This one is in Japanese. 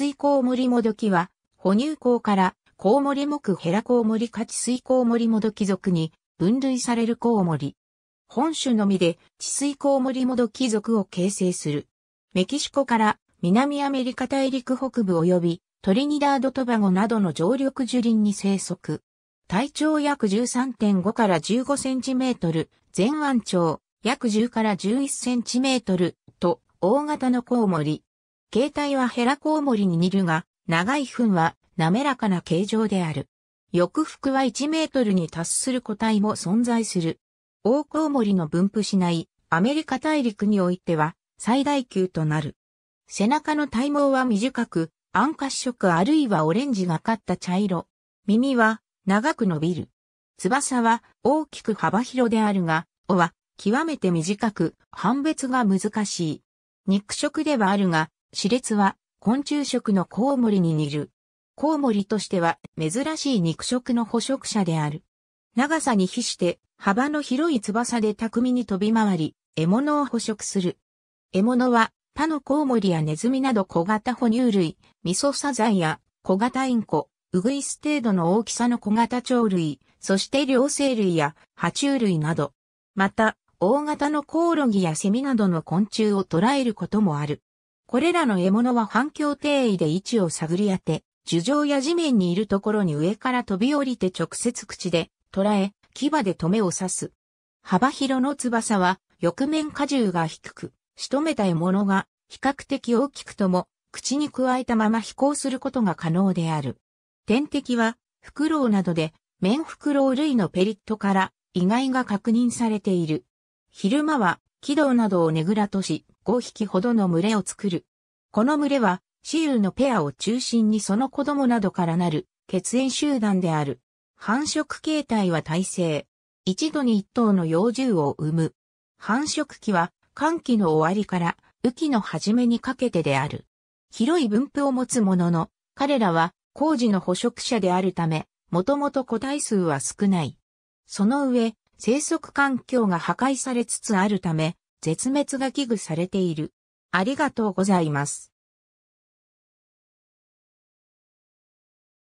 水コウモリモドキは、哺乳口からコウモリ目ヘラコウモリ科地水コウモリモドキ属に分類されるコウモリ。本種のみで地水コウモリモドキ属を形成する。メキシコから南アメリカ大陸北部及びトリニダードトバゴなどの常緑樹林に生息。体長約13.5から15センチメートル、前腕長約10から11センチメートルと大型のコウモリ。形態はヘラコウモリに似るが、長い糞は滑らかな形状である。翼腹は1メートルに達する個体も存在する。オオコウモリの分布しないアメリカ大陸においては最大級となる。背中の体毛は短く、暗褐色あるいはオレンジがかった茶色。耳は長く伸びる。翼は大きく幅広であるが、尾は極めて短く判別が難しい。肉食ではあるが、死列は昆虫食のコウモリに似る。コウモリとしては珍しい肉食の捕食者である。長さに比して幅の広い翼で巧みに飛び回り、獲物を捕食する。獲物は他のコウモリやネズミなど小型哺乳類、ミソサザイや小型インコ、ウグイス程度の大きさの小型鳥類、そして両生類や爬虫類など。また、大型のコオロギやセミなどの昆虫を捕らえることもある。これらの獲物は反響定位で位置を探り当て、樹上や地面にいるところに上から飛び降りて直接口で捕らえ、牙で止めを刺す。幅広の翼は、翼面荷重が低く、仕留めた獲物が比較的大きくとも、口に加えたまま飛行することが可能である。天敵は、フクロウなどで、メンフクロウ類のペリットから、意外が確認されている。昼間は、軌道などをねぐらとし、5匹ほどの群れを作る。この群れは、雌雄のペアを中心にその子供などからなる血縁集団である。繁殖形態は耐性。一度に一頭の幼獣を産む。繁殖期は、寒期の終わりから雨季の初めにかけてである。広い分布を持つものの、彼らは工事の捕食者であるため、もともと個体数は少ない。その上、生息環境が破壊されつつあるため、絶滅が危惧されている。ありがとうございます。